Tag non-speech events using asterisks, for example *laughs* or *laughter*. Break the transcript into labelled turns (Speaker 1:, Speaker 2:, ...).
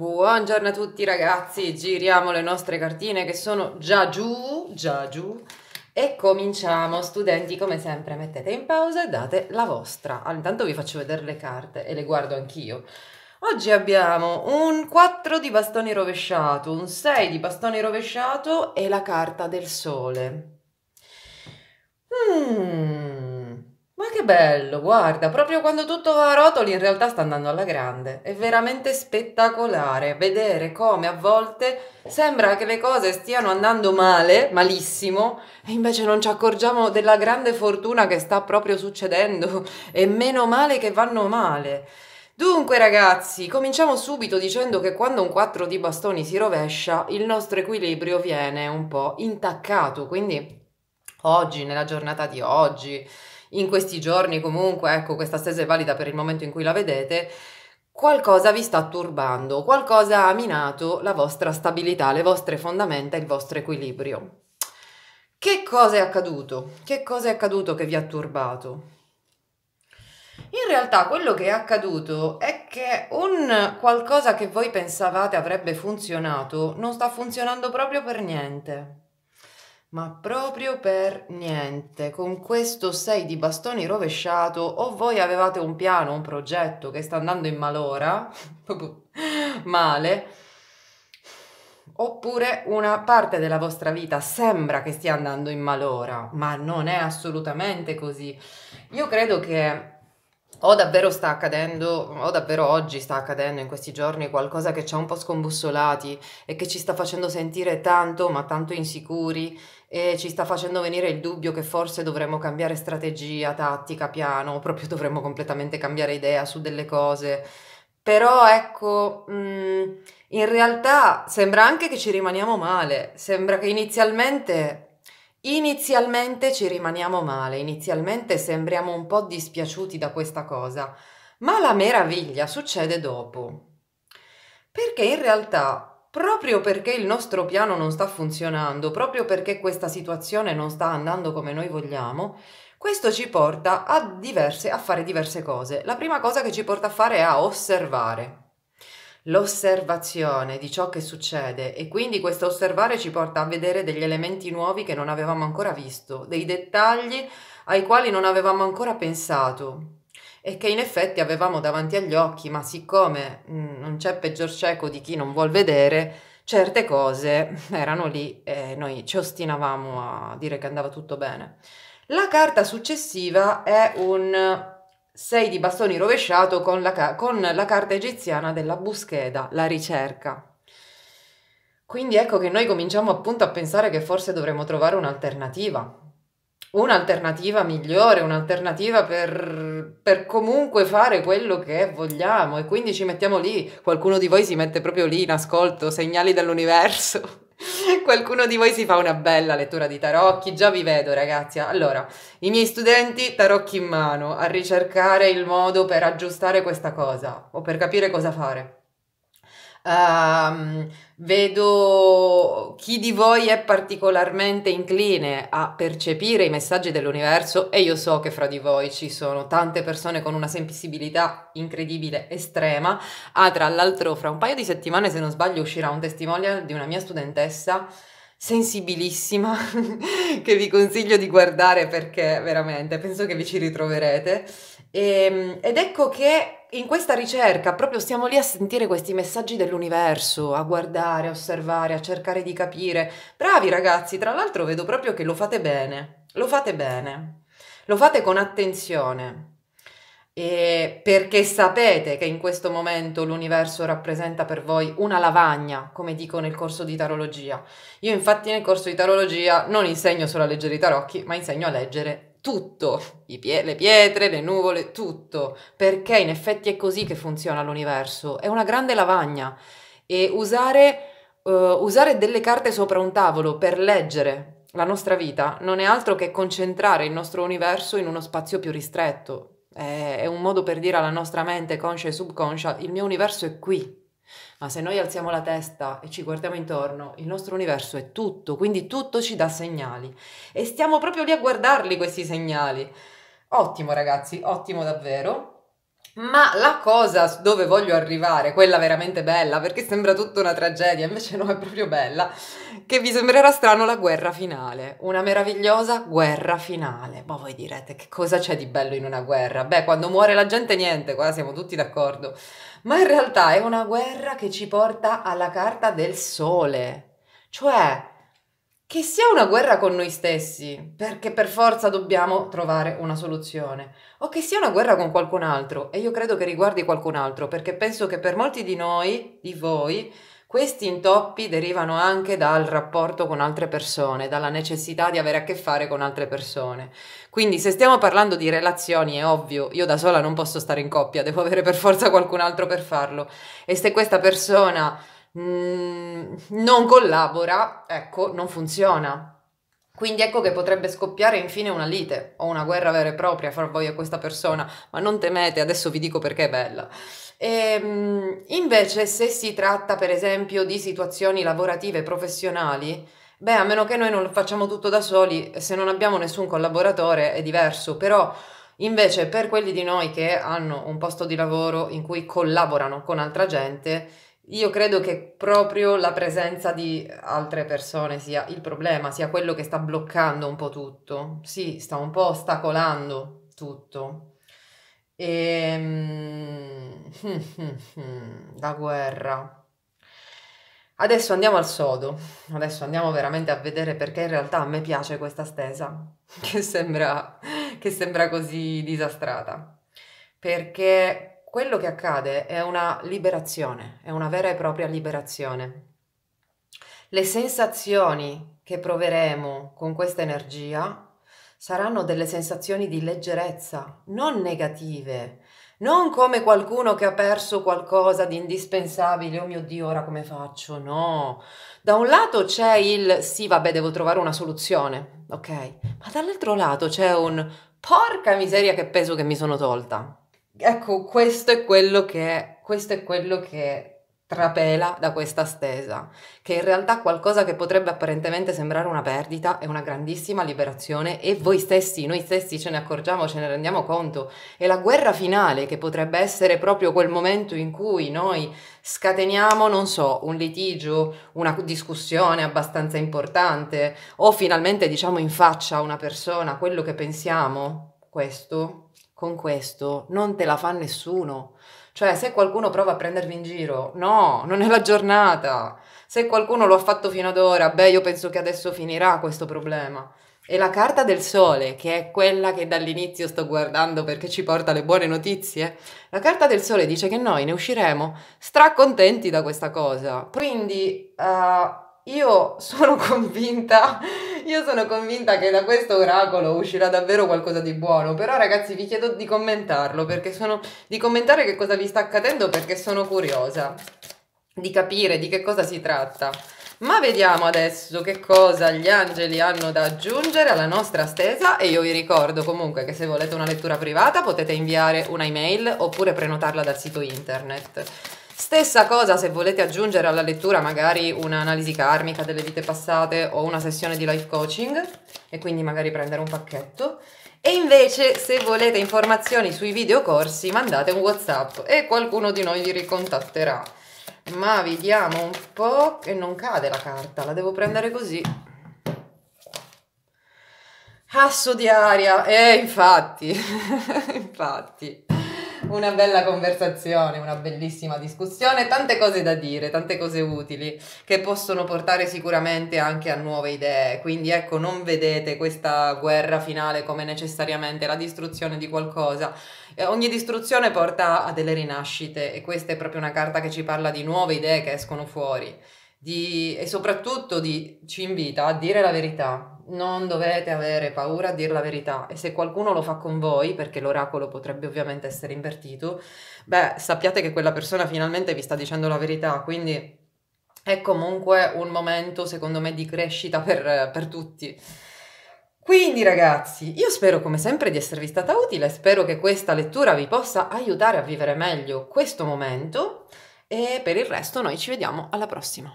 Speaker 1: Buongiorno a tutti ragazzi, giriamo le nostre cartine che sono già giù, già giù e cominciamo. Studenti come sempre mettete in pausa e date la vostra. Ah, intanto vi faccio vedere le carte e le guardo anch'io. Oggi abbiamo un 4 di bastoni rovesciato, un 6 di bastoni rovesciato e la carta del sole. Mmm ma che bello, guarda, proprio quando tutto va a rotoli in realtà sta andando alla grande. È veramente spettacolare vedere come a volte sembra che le cose stiano andando male, malissimo, e invece non ci accorgiamo della grande fortuna che sta proprio succedendo e meno male che vanno male. Dunque ragazzi, cominciamo subito dicendo che quando un 4 di bastoni si rovescia, il nostro equilibrio viene un po' intaccato, quindi oggi, nella giornata di oggi, in questi giorni comunque, ecco, questa stesa è valida per il momento in cui la vedete, qualcosa vi sta turbando, qualcosa ha minato la vostra stabilità, le vostre fondamenta, il vostro equilibrio. Che cosa è accaduto? Che cosa è accaduto che vi ha turbato? In realtà quello che è accaduto è che un qualcosa che voi pensavate avrebbe funzionato non sta funzionando proprio per niente. Ma proprio per niente, con questo 6 di bastoni rovesciato, o voi avevate un piano, un progetto che sta andando in malora, *laughs* male, oppure una parte della vostra vita sembra che stia andando in malora, ma non è assolutamente così. Io credo che o davvero sta accadendo, o davvero oggi sta accadendo in questi giorni qualcosa che ci ha un po' scombussolati e che ci sta facendo sentire tanto, ma tanto insicuri e ci sta facendo venire il dubbio che forse dovremmo cambiare strategia, tattica, piano, o proprio dovremmo completamente cambiare idea su delle cose. Però ecco, mh, mm, in realtà sembra anche che ci rimaniamo male, sembra che inizialmente Inizialmente ci rimaniamo male, inizialmente sembriamo un po' dispiaciuti da questa cosa, ma la meraviglia succede dopo. Perché in realtà, proprio perché il nostro piano non sta funzionando, proprio perché questa situazione non sta andando come noi vogliamo, questo ci porta a, diverse, a fare diverse cose. La prima cosa che ci porta a fare è a osservare l'osservazione di ciò che succede e quindi questo osservare ci porta a vedere degli elementi nuovi che non avevamo ancora visto, dei dettagli ai quali non avevamo ancora pensato e che in effetti avevamo davanti agli occhi, ma siccome mm, non c'è peggior cieco di chi non vuol vedere, certe cose *laughs* erano lì e noi ci ostinavamo a dire che andava tutto bene. La carta successiva è un 6 di bastoni rovesciato con la, con la carta egiziana della buscheda, la ricerca. Quindi ecco che noi cominciamo appunto a pensare che forse dovremmo trovare un'alternativa, un'alternativa migliore, un'alternativa per, per, comunque fare quello che vogliamo e quindi ci mettiamo lì, qualcuno di voi si mette proprio lì in ascolto, segnali dall'universo. *laughs* Qualcuno di voi si fa una bella lettura di tarocchi, già vi vedo ragazzi. Allora, i miei studenti tarocchi in mano a ricercare il modo per aggiustare questa cosa o per capire cosa fare. Um, vedo chi di voi è particolarmente incline a percepire i messaggi dell'universo e io so che fra di voi ci sono tante persone con una sensibilità incredibile, estrema. Ah, tra l'altro, fra un paio di settimane, se non sbaglio, uscirà un testimonial di una mia studentessa sensibilissima *laughs* che vi consiglio di guardare perché veramente penso che vi ci ritroverete. E, ehm, ed ecco che in questa ricerca proprio stiamo lì a sentire questi messaggi dell'universo, a guardare, a osservare, a cercare di capire. Bravi ragazzi, tra l'altro vedo proprio che lo fate bene, lo fate bene, lo fate con attenzione. E perché sapete che in questo momento l'universo rappresenta per voi una lavagna, come dico nel corso di tarologia. Io infatti nel corso di tarologia non insegno solo a leggere i tarocchi, ma insegno a leggere tutto, pie- le pietre, le nuvole, tutto, perché in effetti è così che funziona l'universo, è una grande lavagna e usare, uh, usare delle carte sopra un tavolo per leggere la nostra vita non è altro che concentrare il nostro universo in uno spazio più ristretto, è, è un modo per dire alla nostra mente conscia e subconscia il mio universo è qui, ma se noi alziamo la testa e ci guardiamo intorno, il nostro universo è tutto, quindi tutto ci dà segnali. E stiamo proprio lì a guardarli questi segnali. Ottimo ragazzi, ottimo davvero. Ma la cosa dove voglio arrivare, quella veramente bella, perché sembra tutta una tragedia, invece no, è proprio bella, che vi sembrerà strano la guerra finale, una meravigliosa guerra finale. Ma voi direte che cosa c'è di bello in una guerra? Beh, quando muore la gente niente, qua siamo tutti d'accordo. Ma in realtà è una guerra che ci porta alla carta del sole. Cioè, che sia una guerra con noi stessi, perché per forza dobbiamo trovare una soluzione, o che sia una guerra con qualcun altro, e io credo che riguardi qualcun altro, perché penso che per molti di noi, di voi, questi intoppi derivano anche dal rapporto con altre persone, dalla necessità di avere a che fare con altre persone. Quindi se stiamo parlando di relazioni, è ovvio, io da sola non posso stare in coppia, devo avere per forza qualcun altro per farlo. E se questa persona Mm, non collabora, ecco, non funziona. Quindi ecco che potrebbe scoppiare infine una lite o una guerra vera e propria fra voi e questa persona, ma non temete, adesso vi dico perché è bella. E, ehm, invece se si tratta per esempio di situazioni lavorative professionali, beh a meno che noi non lo facciamo tutto da soli, se non abbiamo nessun collaboratore è diverso, però invece per quelli di noi che hanno un posto di lavoro in cui collaborano con altra gente, io credo che proprio la presenza di altre persone sia il problema, sia quello che sta bloccando un po' tutto. Sì, sta un po' ostacolando tutto. E... Ehm, la *laughs* guerra. Adesso andiamo al sodo, adesso andiamo veramente a vedere perché in realtà a me piace questa stesa, *laughs* che sembra, che sembra così disastrata. Perché quello che accade è una liberazione, è una vera e propria liberazione. Le sensazioni che proveremo con questa energia saranno delle sensazioni di leggerezza, non negative, non come qualcuno che ha perso qualcosa di indispensabile, oh mio Dio, ora come faccio? No. Da un lato c'è il sì, vabbè, devo trovare una soluzione, ok? Ma dall'altro lato c'è un porca miseria che peso che mi sono tolta. Ecco, questo è quello che, questo è quello che trapela da questa stesa, che in realtà qualcosa che potrebbe apparentemente sembrare una perdita è una grandissima liberazione e voi stessi, noi stessi ce ne accorgiamo, ce ne rendiamo conto. E la guerra finale, che potrebbe essere proprio quel momento in cui noi scateniamo, non so, un litigio, una discussione abbastanza importante o finalmente diciamo in faccia a una persona quello che pensiamo, questo con questo non te la fa nessuno. Cioè, se qualcuno prova a prendervi in giro, no, non è la giornata. Se qualcuno lo ha fatto fino ad ora, beh, io penso che adesso finirà questo problema. E la carta del sole, che è quella che dall'inizio sto guardando perché ci porta le buone notizie, la carta del sole dice che noi ne usciremo stracontenti da questa cosa. Quindi, uh, io sono *laughs* convinta, io sono convinta che da questo oracolo uscirà davvero qualcosa di buono, però ragazzi vi chiedo di commentarlo, perché sono, di commentare che cosa vi sta accadendo perché sono curiosa di capire di che cosa si tratta. Ma vediamo adesso che cosa gli angeli hanno da aggiungere alla nostra stesa e io vi ricordo comunque che se volete una lettura privata potete inviare una email oppure prenotarla dal sito internet. Stessa cosa se volete aggiungere alla lettura magari un'analisi karmica delle vite passate o una sessione di life coaching e quindi magari prendere un pacchetto. E invece se volete informazioni sui videocorsi mandate un Whatsapp e qualcuno di noi vi ricontatterà. Ma vediamo un po' che non cade la carta, la devo prendere così. Asso di aria, eh infatti, *laughs* infatti una bella conversazione, una bellissima discussione, tante cose da dire, tante cose utili che possono portare sicuramente anche a nuove idee. Quindi ecco, non vedete questa guerra finale come necessariamente la distruzione di qualcosa. Eh, ogni distruzione porta a delle rinascite e questa è proprio una carta che ci parla di nuove idee che escono fuori. Di, e soprattutto di, ci invita a dire la verità, non dovete avere paura a dire la verità e se qualcuno lo fa con voi, perché l'oracolo potrebbe ovviamente essere invertito, beh, sappiate che quella persona finalmente vi sta dicendo la verità, quindi è comunque un momento, secondo me, di crescita per, per tutti. Quindi ragazzi, io spero come sempre di esservi stata utile, spero che questa lettura vi possa aiutare a vivere meglio questo momento e per il resto noi ci vediamo alla prossima.